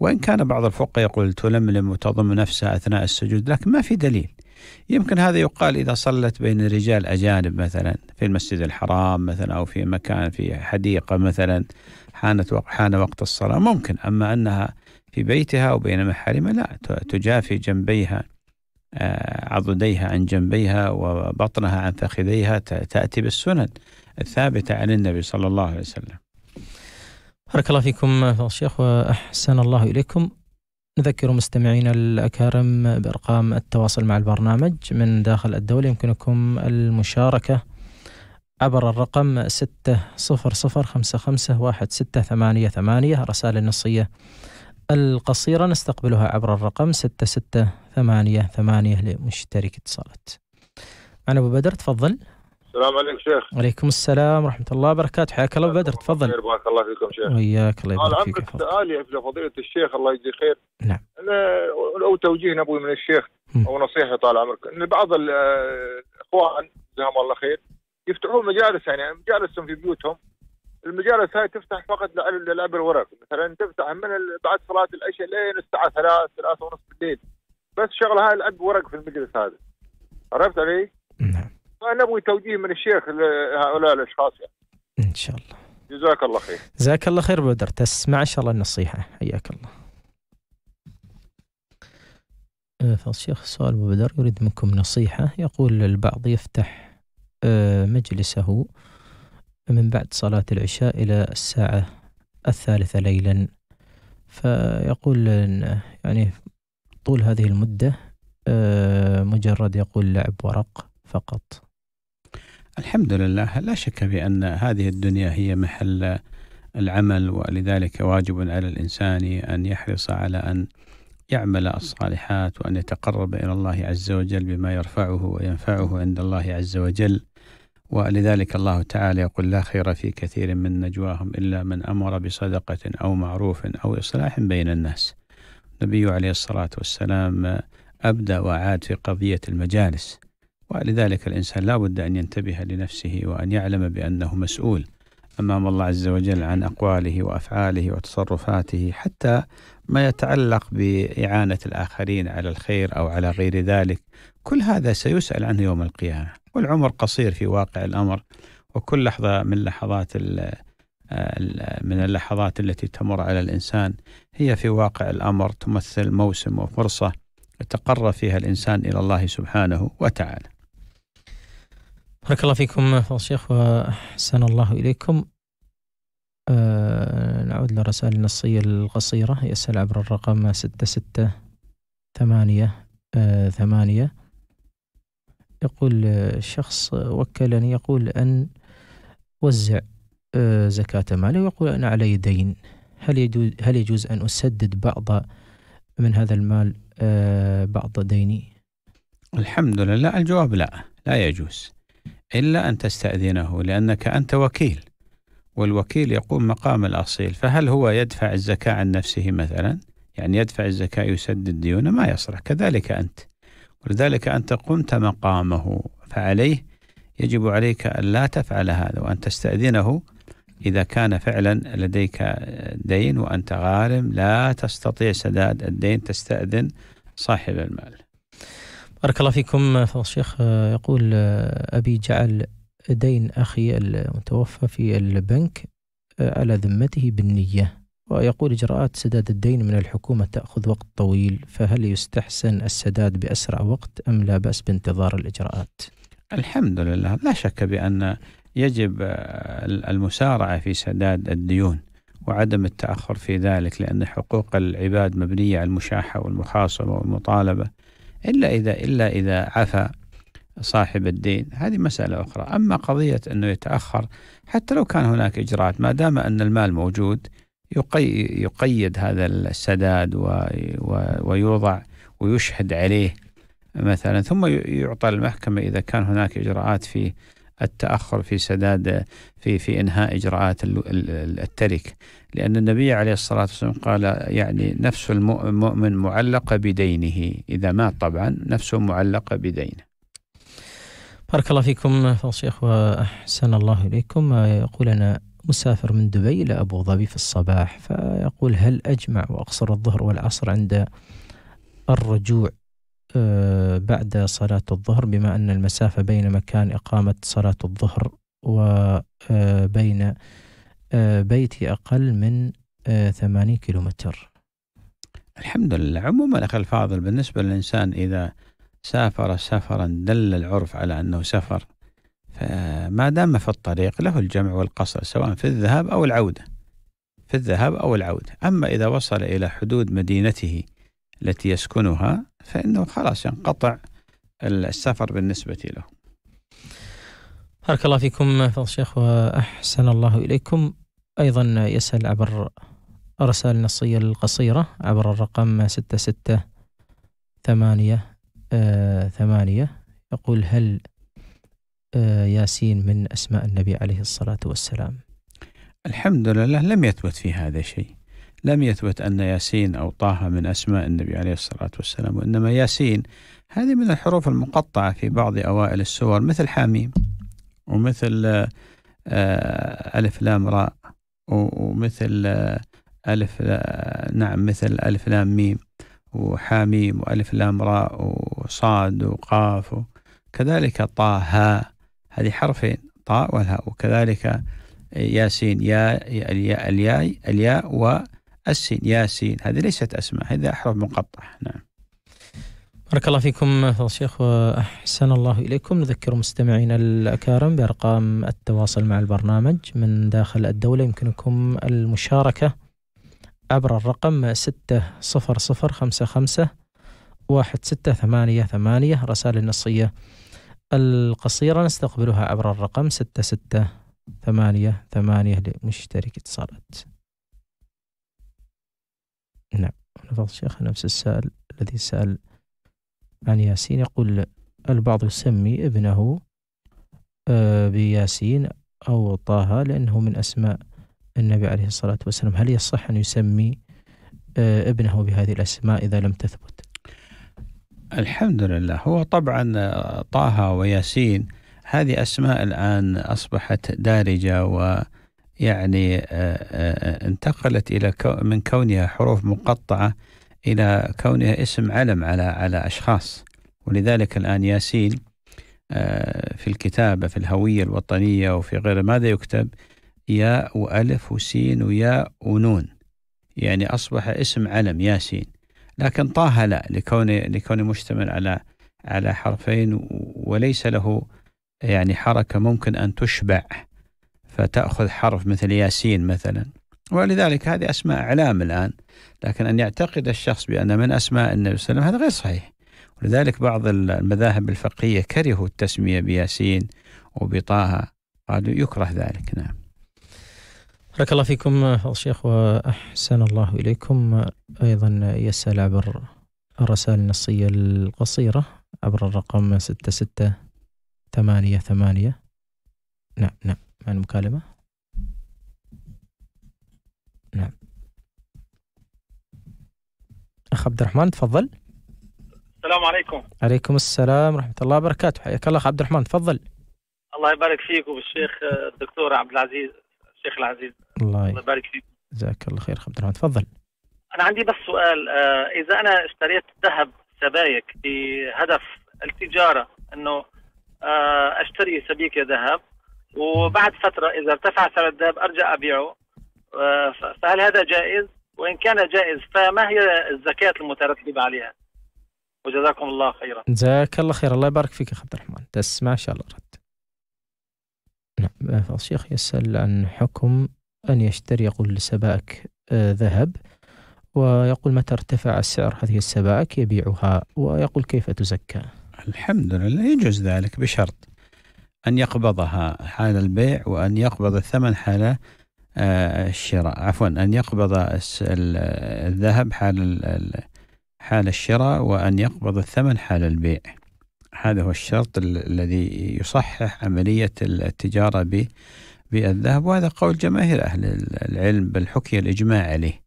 وإن كان بعض الفقهاء يقول تلملم وتضم نفسها أثناء السجود لكن ما في دليل يمكن هذا يقال إذا صلت بين رجال أجانب مثلا في المسجد الحرام مثلا أو في مكان في حديقة مثلا حانت حان وقت الصلاة ممكن أما أنها في بيتها وبين محارمها لا تجافي جنبيها آه، عضديها عن جنبيها وبطنها عن فخذيها تأتي بالسنن الثابتة عن النبي صلى الله عليه وسلم
بارك الله فيكم شيخ وأحسن الله إليكم نذكر مستمعينا الأكارم بأرقام التواصل مع البرنامج من داخل الدولة يمكنكم المشاركة عبر الرقم ستة صفر صفر خمسة خمسة واحد ستة ثمانية ثمانية رسالة نصية القصيرة نستقبلها عبر الرقم ستة ستة ثمانية ثمانية لمشترك اتصالات معنا أبو بدر تفضل
السلام عليكم شيخ
وعليكم السلام ورحمة الله وبركاته حياك الله بدر تفضل
بارك الله فيكم شيخ
وياك الله يبارك فيك
سؤالي في فضيلة الشيخ الله يجزيه خير نعم أنا أو توجيه نبوي من الشيخ أو نصيحة طال عمرك أن بعض الإخوان جزاهم الله خير يفتحون مجالس يعني مجالسهم في بيوتهم المجالس هاي تفتح فقط للعب الورق مثلا تفتح من بعد صلاة العشاء لين الساعة 3 3 ونص بالليل بس شغلة هاي لعب ورق في المجلس هذا عرفت علي؟ نعم نبغي توجيه من الشيخ لهؤلاء الاشخاص يعني. ان شاء الله جزاك الله خير
جزاك الله خير بدر تسمع ان شاء الله النصيحه حياك الله أه، فالشيخ سؤال أبو بدر يريد منكم نصيحة يقول البعض يفتح أه، مجلسه من بعد صلاة العشاء إلى الساعة الثالثة ليلا فيقول يعني طول هذه المدة أه، مجرد يقول لعب ورق فقط
الحمد لله لا شك بأن هذه الدنيا هي محل العمل ولذلك واجب على الإنسان أن يحرص على أن يعمل الصالحات وأن يتقرب إلى الله عز وجل بما يرفعه وينفعه عند الله عز وجل ولذلك الله تعالى يقول لا خير في كثير من نجواهم إلا من أمر بصدقة أو معروف أو إصلاح بين الناس النبي عليه الصلاة والسلام أبدى وعاد في قضية المجالس ولذلك الإنسان لا بد أن ينتبه لنفسه وأن يعلم بأنه مسؤول أمام الله عز وجل عن أقواله وأفعاله وتصرفاته حتى ما يتعلق بإعانة الآخرين على الخير أو على غير ذلك كل هذا سيسأل عنه يوم القيامة والعمر قصير في واقع الأمر وكل لحظة من لحظات من اللحظات التي تمر على الإنسان هي في واقع الأمر تمثل موسم وفرصة يتقرب فيها الإنسان إلى الله سبحانه وتعالى
بارك الله فيكم فضل الشيخ وأحسن الله إليكم أه نعود للرسائل النصية القصيرة يسأل عبر الرقم ستة ستة ثمانية أه ثمانية يقول آه، شخص وكلني يقول أن وزع أه زكاة ماله ويقول أنا علي دين هل يجوز, هل يجوز أن أسدد بعض من هذا المال آه، بعض ديني؟
الحمد لله الجواب لا لا يجوز إلا أن تستأذنه لأنك أنت وكيل والوكيل يقوم مقام الأصيل فهل هو يدفع الزكاة عن نفسه مثلا يعني يدفع الزكاة يسدد ديونه ما يصلح كذلك أنت ولذلك أنت قمت مقامه فعليه يجب عليك أن لا تفعل هذا وأن تستأذنه إذا كان فعلا لديك دين وأنت غارم لا تستطيع سداد الدين تستأذن صاحب
المال بارك الله فيكم فضل الشيخ آه، يقول آه، أبي جعل دين أخي المتوفى في البنك آه، على ذمته بالنية ويقول إجراءات سداد الدين من الحكومة تأخذ وقت طويل فهل يستحسن السداد بأسرع وقت أم لا بأس بانتظار الإجراءات الحمد لله لا شك
بأن يجب المسارعة في سداد الديون وعدم التأخر في ذلك لأن حقوق العباد مبنية على المشاحة والمخاصمة والمطالبة إلا إذا إلا إذا عفى صاحب الدين هذه مسألة أخرى أما قضية أنه يتأخر حتى لو كان هناك إجراءات ما دام أن المال موجود يقيد هذا السداد ويوضع ويشهد عليه مثلا ثم يعطى المحكمة إذا كان هناك إجراءات فيه التاخر في سداد في في انهاء اجراءات الترك لان النبي عليه الصلاه والسلام قال يعني نفس المؤمن معلقه بدينه اذا مات طبعا نفسه معلقه بدينه
بارك الله فيكم شيخ واحسن الله اليكم يقول انا مسافر من دبي الى ابو ظبي في الصباح فيقول هل اجمع واقصر الظهر والعصر عند الرجوع آه، بعد صلاة الظهر بما أن المسافة بين مكان إقامة صلاة الظهر وبين آه، آه، بيتي أقل من 80 كيلومتر
الحمد لله عموما أخي الفاضل بالنسبة للإنسان إذا سافر سفرا دل العرف على أنه سفر فما دام في الطريق له الجمع والقصر سواء في الذهاب أو العودة في الذهاب أو العودة أما إذا وصل إلى حدود مدينته التي يسكنها فإنه خلاص ينقطع السفر بالنسبة له
بارك الله فيكم فضل الشيخ وأحسن الله إليكم أيضا يسأل عبر رسالة نصية القصيرة عبر الرقم ستة ستة ثمانية آه، ثمانية يقول هل آه، ياسين من أسماء النبي عليه الصلاة والسلام
الحمد لله لم يثبت في هذا شيء لم يثبت أن ياسين أو طه من أسماء النبي عليه الصلاة والسلام وإنما ياسين هذه من الحروف المقطعة في بعض أوائل السور مثل حاميم ومثل آه، آه، ألف لام راء ومثل آه، ألف نعم مثل ألف لام ميم وحاميم وألف لام راء وصاد وقاف كذلك طه هذه حرفين طاء والهاء وكذلك ياسين يا الياء الياء الياء السين ياسين هذه ليست أسماء هذا أحرف مقطع نعم
بارك الله فيكم فضل الشيخ وأحسن الله إليكم نذكر مستمعينا الأكارم بأرقام التواصل مع البرنامج من داخل الدولة يمكنكم المشاركة عبر الرقم ستة صفر صفر خمسة خمسة واحد ستة ثمانية ثمانية رسالة نصية القصيرة نستقبلها عبر الرقم ستة ستة ثمانية ثمانية لمشترك اتصالات نعم ونفض الشيخ نفس السائل الذي سأل عن ياسين يقول البعض يسمي ابنه آه، بياسين أو طه لأنه من أسماء النبي عليه الصلاة والسلام هل يصح أن يسمي آه، ابنه بهذه الأسماء إذا لم تثبت
الحمد لله هو طبعا آه، طه وياسين هذه أسماء الآن أصبحت دارجة و... يعني آه، آه، انتقلت الى من كونها حروف مقطعه الى كونها اسم علم على على اشخاص ولذلك الان ياسين آه، في الكتابه في الهويه الوطنيه وفي غيره ماذا يكتب؟ ياء والف وسين وياء ونون يعني اصبح اسم علم ياسين لكن طه لا لكونه لكونه مشتمل على على حرفين وليس له يعني حركه ممكن ان تشبع فتأخذ حرف مثل ياسين مثلا ولذلك هذه أسماء إعلام الآن لكن أن يعتقد الشخص بأن من أسماء النبي صلى الله عليه وسلم هذا غير صحيح ولذلك بعض المذاهب الفقهية كرهوا التسمية بياسين وبطه قالوا يكره ذلك نعم
بارك الله فيكم الشيخ وأحسن الله إليكم أيضا يسأل عبر الرسائل النصية القصيرة عبر الرقم ستة ستة ثمانية ثمانية نعم نعم مع المكالمة نعم أخ عبد الرحمن تفضل
السلام عليكم
عليكم السلام ورحمة الله وبركاته حياك الله أخ عبد الرحمن تفضل
الله يبارك فيك وبالشيخ آه، الدكتور عبد العزيز الشيخ العزيز الله, الله يبارك فيك
جزاك الله خير عبد الرحمن تفضل
أنا عندي بس سؤال آه، إذا أنا اشتريت ذهب سبايك بهدف التجارة أنه آه، اشتري سبيكة ذهب وبعد فترة إذا ارتفع سعر الذهب أرجع أبيعه آه، فهل هذا جائز؟ وإن كان جائز فما هي الزكاة المترتبة عليها؟
وجزاكم الله خيرا جزاك الله خير الله يبارك فيك يا عبد الرحمن تسمع إن شاء الله رد نعم الشيخ آه، يسأل عن حكم أن يشتري يقول سبائك آه، ذهب ويقول متى ارتفع سعر هذه السبائك يبيعها ويقول كيف تزكى الحمد لله يجوز
ذلك بشرط أن يقبضها حال البيع وأن يقبض الثمن حال آه، الشراء عفوا أن يقبض الذهب حال حال الشراء وأن يقبض الثمن حال البيع هذا هو الشرط الذي يصحح عملية التجارة بالذهب وهذا قول جماهير أهل العلم بل حكي الإجماع عليه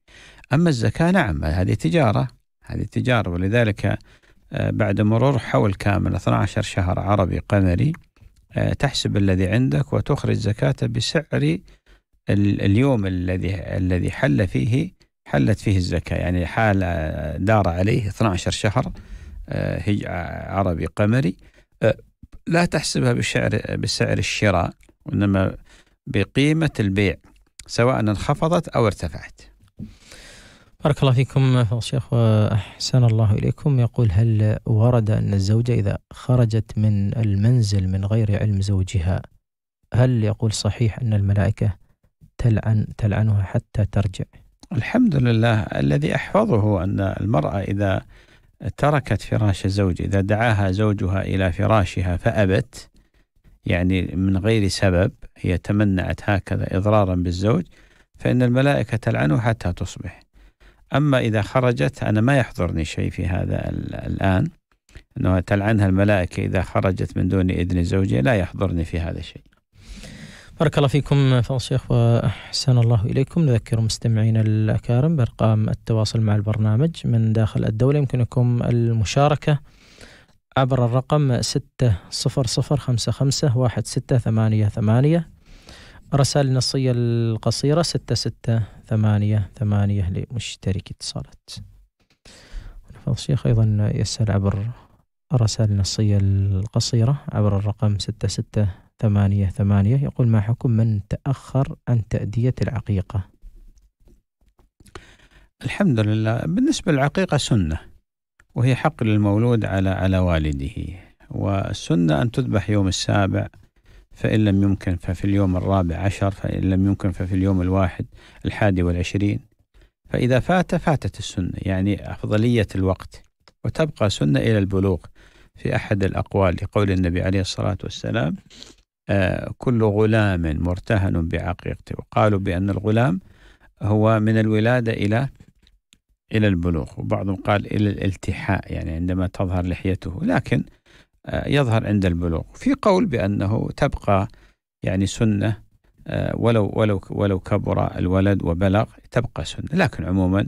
أما الزكاة نعم هذه تجارة هذه تجارة ولذلك آه، بعد مرور حول كامل 12 شهر عربي قمري آه، تحسب الذي عندك وتخرج زكاته بسعر اليوم الذي الذي حل فيه حلت فيه الزكاة يعني حال آه، دار عليه 12 شهر آه، عربي قمري لا تحسبها بسعر بسعر الشراء وإنما بقيمة البيع سواء انخفضت أو ارتفعت
بارك الله فيكم الشيخ وأحسن الله إليكم يقول هل ورد أن الزوجة إذا خرجت من المنزل من غير علم زوجها هل يقول صحيح أن الملائكة تلعن تلعنها حتى ترجع
الحمد لله الذي أحفظه أن المرأة إذا تركت فراش الزوج إذا دعاها زوجها إلى فراشها فأبت يعني من غير سبب هي تمنعت هكذا إضرارا بالزوج فإن الملائكة تلعنه حتى تصبح أما إذا خرجت أنا ما يحضرني شيء في هذا الآن أنه تلعنها الملائكة إذا خرجت من دون إذن زوجها لا يحضرني في هذا الشيء
بارك الله فيكم فضل الشيخ وأحسن الله إليكم نذكر مستمعينا الأكارم بأرقام التواصل مع البرنامج من داخل الدولة يمكنكم المشاركة عبر الرقم ستة صفر صفر خمسة خمسة واحد ستة ثمانية ثمانية رسائل نصية القصيرة ستة ستة ثمانية ثمانية لمشترك اتصالات نفض الشيخ أيضا يسأل عبر الرسائل النصية القصيرة عبر الرقم ستة ستة ثمانية ثمانية يقول ما حكم من تأخر عن تأدية العقيقة
الحمد لله بالنسبة للعقيقة سنة وهي حق للمولود على على والده والسنة أن تذبح يوم السابع فإن لم يمكن ففي اليوم الرابع عشر فإن لم يمكن ففي اليوم الواحد الحادي والعشرين فإذا فات فاتت السنة يعني أفضلية الوقت وتبقى سنة إلى البلوغ في أحد الأقوال لقول النبي عليه الصلاة والسلام آه، كل غلام مرتهن بعقيقته وقالوا بأن الغلام هو من الولادة إلى إلى البلوغ وبعضهم قال إلى الالتحاء يعني عندما تظهر لحيته لكن آه، يظهر عند البلوغ في قول بأنه تبقى يعني سنة آه، ولو ولو ولو كبر الولد وبلغ تبقى سنة لكن عموما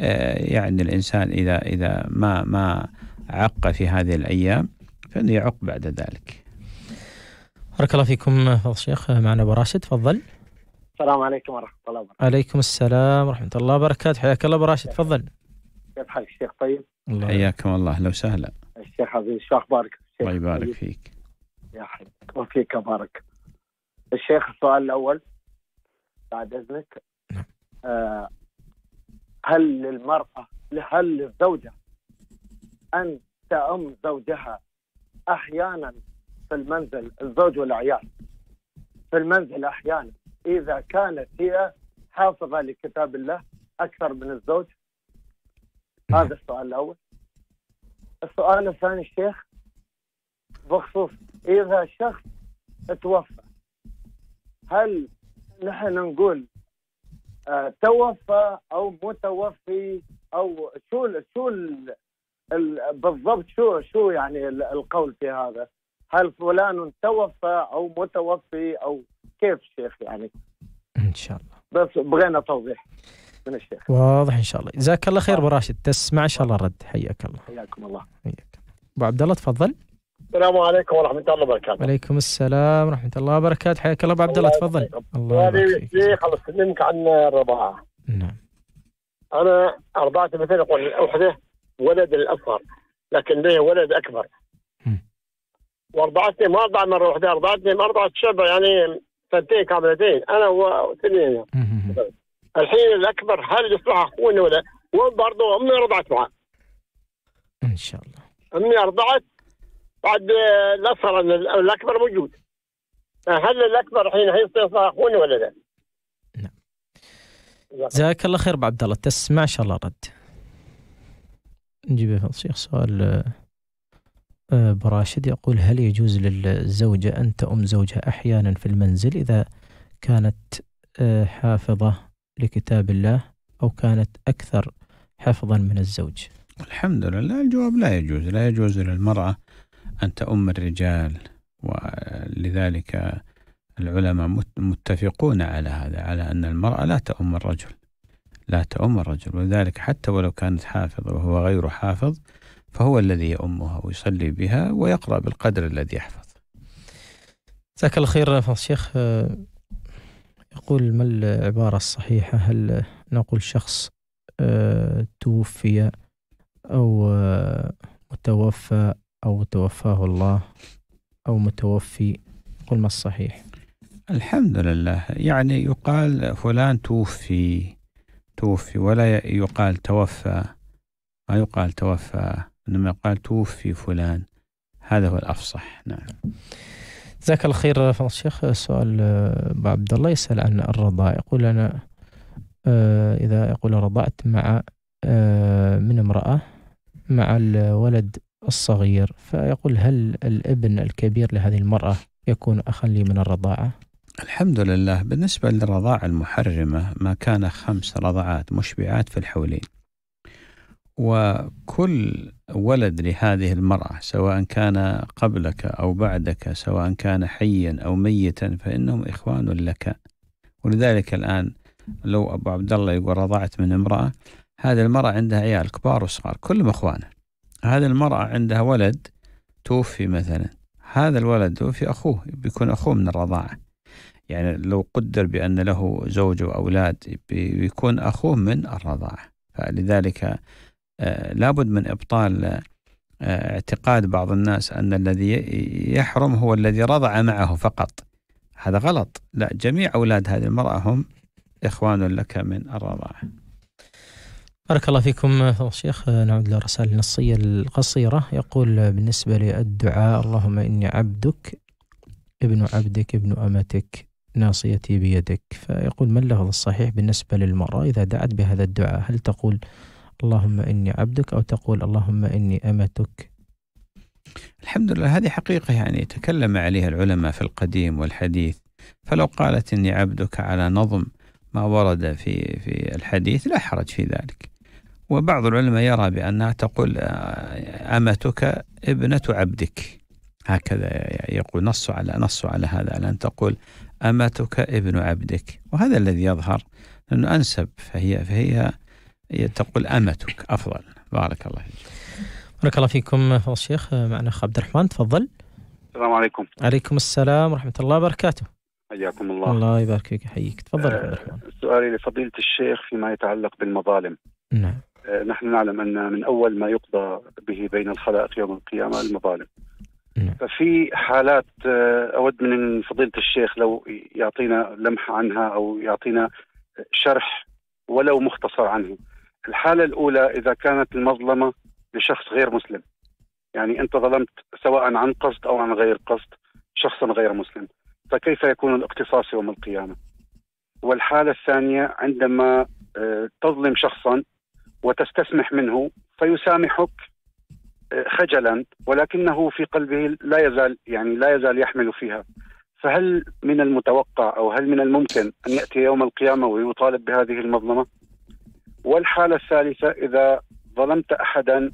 آه، يعني الإنسان إذا إذا ما ما عق في هذه الأيام فإنه يعق بعد ذلك
بارك الله فيكم فضل الشيخ معنا أبو راشد تفضل
السلام عليكم ورحمة الله وبركاته
عليكم السلام ورحمة الله وبركاته حياك الله أبو راشد تفضل
كيف حالك الشيخ طيب؟
حياكم الله أهلا وسهلا
الشيخ عزيز شو أخبارك؟
الله يبارك فيك
يا حبيبك وفيك بارك الشيخ السؤال الأول بعد إذنك نعم. آه هل للمرأة هل للزوجة أن تأم زوجها أحيانا في المنزل الزوج والعيال في المنزل أحيانا إذا كانت هي حافظة لكتاب الله أكثر من الزوج نعم. هذا السؤال الأول السؤال الثاني الشيخ بخصوص إذا شخص توفى هل نحن نقول آه، توفى أو متوفي أو شو شو بالضبط شو شو يعني القول في هذا؟ هل فلان توفى أو متوفي أو كيف شيخ يعني؟ إن شاء الله بس بغينا توضيح من الشيخ
واضح إن شاء الله جزاك الله خير أبو طيب. راشد تسمع إن شاء الله الرد حياك الله حياكم الله حياك أبو عبد الله تفضل
السلام عليكم ورحمه الله وبركاته.
وعليكم السلام ورحمه الله وبركاته، حياك الله ابو عبد الله تفضل. الله يبارك
فيك. الله عن الرضاعه. نعم. انا ارضعت مثلا اقول وحده ولد الاصغر لكن لي ولد اكبر. وارضعتني ما ارضع مره واحده ارضعتني ارضعت شبع يعني سنتين كاملتين انا وسنين الحين الاكبر هل يصلح اخونا ولا وبرضه امي رضعت معه. ان شاء الله. امي ارضعت بعد آه، الاصغر الاكبر موجود هل الاكبر الحين حيصير اخونا ولا لا؟ نعم
جزاك الله خير ابو عبد الله تسمع ان شاء الله رد نجيب الشيخ سؤال آه، آه، براشد يقول هل يجوز للزوجة أن تؤم زوجها أحيانا في المنزل إذا كانت حافظة لكتاب الله أو كانت أكثر حفظا من الزوج
الحمد لله الجواب لا يجوز لا يجوز للمرأة أن تؤم الرجال ولذلك العلماء متفقون على هذا على أن المرأة لا تؤم الرجل لا تؤم الرجل ولذلك حتى ولو كانت حافظة وهو غير حافظ فهو الذي يؤمها ويصلي بها ويقرأ بالقدر الذي يحفظ
جزاك الله خير الشيخ آه، يقول ما العبارة الصحيحة هل نقول شخص آه، توفي أو آه، متوفى أو توفاه الله أو متوفي قل ما الصحيح
الحمد لله يعني يقال فلان توفي توفي ولا يقال توفى ما يقال توفى إنما يقال توفي فلان هذا هو الأفصح نعم
جزاك الله خير الشيخ سؤال آه، أبو عبد الله يسأل عن الرضاع يقول أنا آه، إذا يقول رضعت مع آه، من امرأة مع الولد الصغير فيقول هل الابن الكبير لهذه المرأة يكون أخا لي من الرضاعة؟
الحمد لله بالنسبة للرضاعة المحرمة ما كان خمس رضعات مشبعات في الحولين وكل ولد لهذه المرأة سواء كان قبلك أو بعدك سواء كان حيا أو ميتا فإنهم إخوان لك ولذلك الآن لو أبو عبد الله يقول رضعت من امرأة هذه المرأة عندها عيال كبار وصغار كلهم إخوانه هذه المرأة عندها ولد توفي مثلا هذا الولد توفي أخوه بيكون أخوه من الرضاعة يعني لو قدر بأن له زوج وأولاد بيكون أخوه من الرضاعة فلذلك آه، لابد من إبطال آه، اعتقاد بعض الناس أن الذي يحرم هو الذي رضع معه فقط هذا غلط لا جميع أولاد هذه المرأة هم إخوان لك من الرضاعة
بارك الله فيكم آه، فضل الشيخ آه، نعود للرسالة النصية القصيرة يقول آه، بالنسبة للدعاء اللهم إني عبدك ابن عبدك ابن أمتك ناصيتي بيدك فيقول ما اللفظ الصحيح بالنسبة للمرأة إذا دعت بهذا الدعاء هل تقول اللهم إني عبدك أو تقول اللهم إني أمتك الحمد لله هذه حقيقة
يعني تكلم عليها العلماء في القديم والحديث فلو قالت إني عبدك على نظم ما ورد في في الحديث لا حرج في ذلك وبعض العلماء يرى بأنها تقول آه، أمتك ابنة عبدك هكذا يقول نص على نص على هذا أن تقول أمتك ابن عبدك وهذا الذي يظهر أنه أنسب فهي فهي تقول أمتك
أفضل بارك الله فيك بارك الله فيكم الشيخ معنا أخ عبد الرحمن تفضل السلام عليكم عليكم السلام ورحمة الله وبركاته
حياكم الله الله يبارك
فيك يحييك تفضل أه عبد الرحمن
سؤالي لفضيلة الشيخ فيما يتعلق بالمظالم نعم آه، نحن نعلم ان من اول ما يقضى به بين الخلائق يوم القيامه المظالم. نعم. ففي حالات آه، اود من فضيله الشيخ لو يعطينا لمحه عنها او يعطينا شرح ولو مختصر عنه. الحاله الاولى اذا كانت المظلمه لشخص غير مسلم. يعني انت ظلمت سواء عن قصد او عن غير قصد شخصا غير مسلم. فكيف يكون الاقتصاص يوم القيامه؟ والحاله الثانيه عندما آه، تظلم شخصا وتستسمح منه فيسامحك آه، خجلا ولكنه في قلبه لا يزال يعني لا يزال يحمل فيها فهل من المتوقع او هل من الممكن ان ياتي يوم القيامه ويطالب بهذه المظلمه؟ والحاله الثالثه اذا ظلمت احدا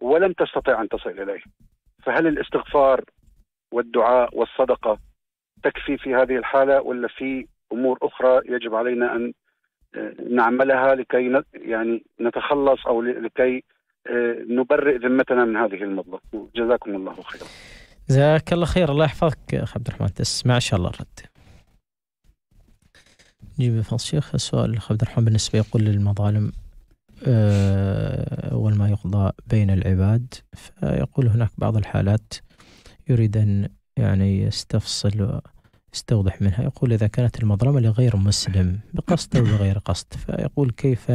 ولم تستطع ان تصل اليه فهل الاستغفار والدعاء والصدقه تكفي في هذه الحاله ولا في امور اخرى يجب علينا ان نعملها لكي يعني نتخلص او لكي آه، نبرئ ذمتنا من هذه المظله جزاكم الله خيرا
جزاك الله خير الله يحفظك اخ عبد الرحمن تسمع ان شاء الله الرد نجيب فضل الشيخ السؤال الاخ عبد الرحمن بالنسبه يقول للمظالم أول آه، ما يقضى بين العباد فيقول هناك بعض الحالات يريد ان يعني يستفصل استوضح منها يقول إذا كانت المظلمة لغير مسلم بقصد أو بغير قصد فيقول كيف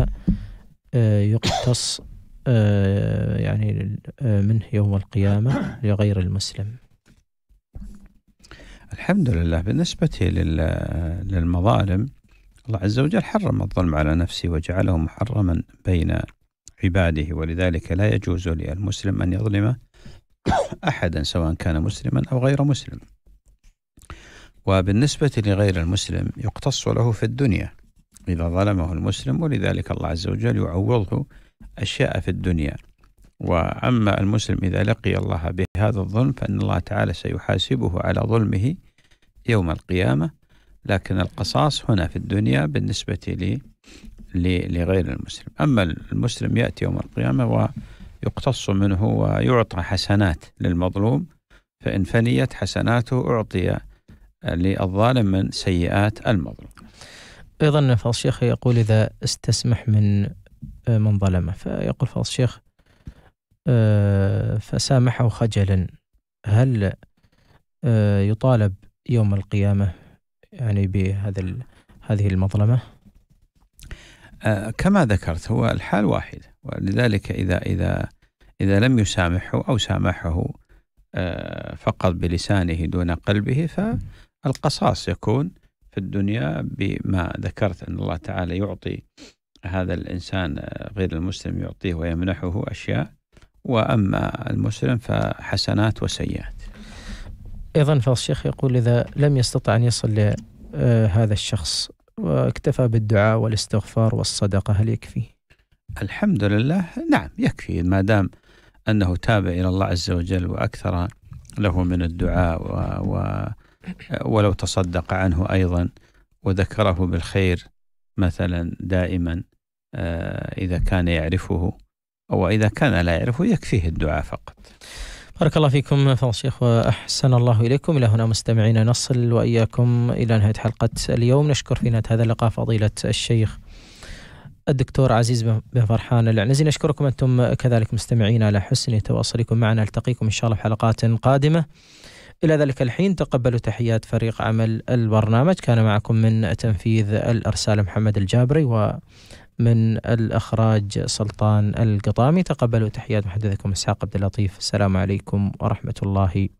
آه، يقتص آه، يعني آه، منه يوم القيامة لغير المسلم الحمد لله
بالنسبة للمظالم الله عز وجل حرم الظلم على نفسه وجعله محرما بين عباده ولذلك لا يجوز للمسلم أن يظلم أحدا سواء كان مسلما أو غير مسلم وبالنسبة لغير المسلم يقتص له في الدنيا إذا ظلمه المسلم ولذلك الله عز وجل يعوضه أشياء في الدنيا وأما المسلم إذا لقي الله بهذا الظلم فإن الله تعالى سيحاسبه على ظلمه يوم القيامة لكن القصاص هنا في الدنيا بالنسبة لي لغير المسلم أما المسلم يأتي يوم القيامة ويقتص منه ويعطى حسنات للمظلوم فإن فنيت حسناته أعطي للظالم من سيئات المظلوم
أيضا فضل الشيخ يقول إذا استسمح من آه، من ظلمه فيقول فضل الشيخ آه، فسامحه خجلا هل آه، يطالب يوم القيامة يعني بهذا هذه المظلمة
كما ذكرت هو الحال واحد ولذلك إذا إذا إذا لم يسامحه أو سامحه فقط بلسانه دون قلبه ف القصاص يكون في الدنيا بما ذكرت أن الله تعالى يعطي هذا الإنسان آه، غير المسلم يعطيه ويمنحه أشياء وأما المسلم فحسنات وسيئات
أيضا فالشيخ يقول إذا لم يستطع أن يصل لهذا آه، الشخص واكتفى بالدعاء والاستغفار والصدقة هل يكفي؟
الحمد لله نعم يكفي ما دام أنه تاب إلى الله عز وجل وأكثر له من الدعاء و, و... ولو تصدق عنه أيضا وذكره بالخير مثلا دائما آه، إذا كان يعرفه أو إذا كان لا يعرفه يكفيه الدعاء فقط
بارك الله فيكم فضل الشيخ وأحسن الله إليكم إلى هنا مستمعينا نصل وإياكم إلى نهاية حلقة اليوم نشكر في نهاية هذا اللقاء فضيلة الشيخ الدكتور عزيز بن فرحان العنزي نشكركم أنتم كذلك مستمعينا على حسن تواصلكم معنا نلتقيكم إن شاء الله في حلقات قادمة إلى ذلك الحين تقبلوا تحيات فريق عمل البرنامج كان معكم من تنفيذ الأرسال محمد الجابري ومن الإخراج سلطان القطامي تقبلوا تحيات محدثكم إسحاق عبد اللطيف السلام عليكم ورحمة الله وبركاته